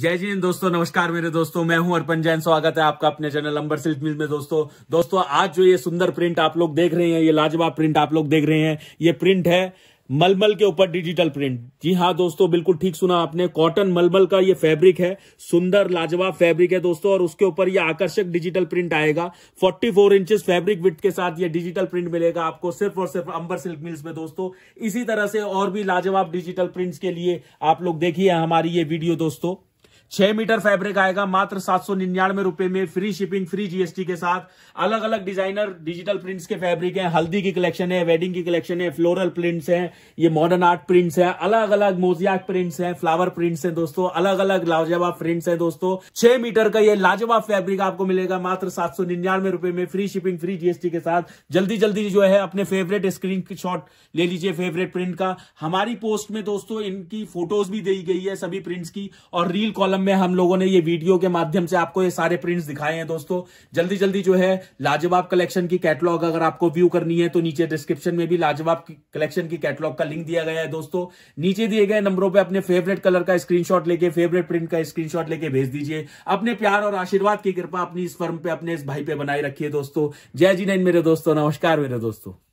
जय जी दोस्तों नमस्कार मेरे दोस्तों मैं हूं अर्पण जैन स्वागत है आपका अपने चैनल अंबर सिल्क मिल में दोस्तों दोस्तों आज जो ये सुंदर प्रिंट आप लोग देख रहे हैं ये लाजवाब प्रिंट आप लोग देख रहे हैं ये प्रिंट है मलमल के ऊपर डिजिटल प्रिंट जी हाँ दोस्तों बिल्कुल ठीक सुना आपने कॉटन मलमल का ये फैब्रिक है सुंदर लाजवाब फैब्रिक है दोस्तों और उसके ऊपर ये आकर्षक डिजिटल प्रिंट आएगा 44 फोर इंचेस फैब्रिक विथ के साथ ये डिजिटल प्रिंट मिलेगा आपको सिर्फ और सिर्फ अंबर सिल्क मिल्स में दोस्तों इसी तरह से और भी लाजवाब डिजिटल प्रिंट्स के लिए आप लोग देखिए हमारी ये वीडियो दोस्तों छह मीटर फैब्रिक आएगा मात्र सात सौ निन्यानवे रुपए में फ्री शिपिंग फ्री जीएसटी के साथ अलग अलग डिजाइनर डिजिटल प्रिंट्स के फैब्रिक है हल्दी की कलेक्शन है वेडिंग की कलेक्शन है फ्लोरल प्रिंट्स है ये मॉडर्न आर्ट प्रिंट्स है अलग अलग मोजियाक प्रिंट्स है फ्लावर प्रिंट्स है दोस्तों अलग अलग लाजवाब प्रिंट्स है दोस्तों छह मीटर का ये लाजवाब फैब्रिक आपको मिलेगा मात्र सात सौ निन्यानवे में फ्री शिपिंग फ्री जीएसटी के साथ जल्दी जल्दी जो है अपने फेवरेट स्क्रीन शॉट ले लीजिए फेवरेट प्रिंट का हमारी पोस्ट में दोस्तों इनकी फोटोज भी दी गई है सभी प्रिंट्स की और रील कॉलम कॉलम में हम लोगों ने ये वीडियो के माध्यम से आपको ये सारे प्रिंट्स दिखाए हैं दोस्तों जल्दी जल्दी जो है लाजवाब कलेक्शन की कैटलॉग अगर आपको व्यू करनी है तो नीचे डिस्क्रिप्शन में भी लाजवाब कलेक्शन की कैटलॉग का लिंक दिया गया है दोस्तों नीचे दिए गए नंबरों पर अपने फेवरेट कलर का स्क्रीनशॉट लेके फेवरेट प्रिंट का स्क्रीनशॉट लेके भेज दीजिए अपने प्यार और आशीर्वाद की कृपा अपनी इस फर्म पे अपने इस भाई पे बनाए रखिए दोस्तों जय जी मेरे दोस्तों नमस्कार मेरे दोस्तों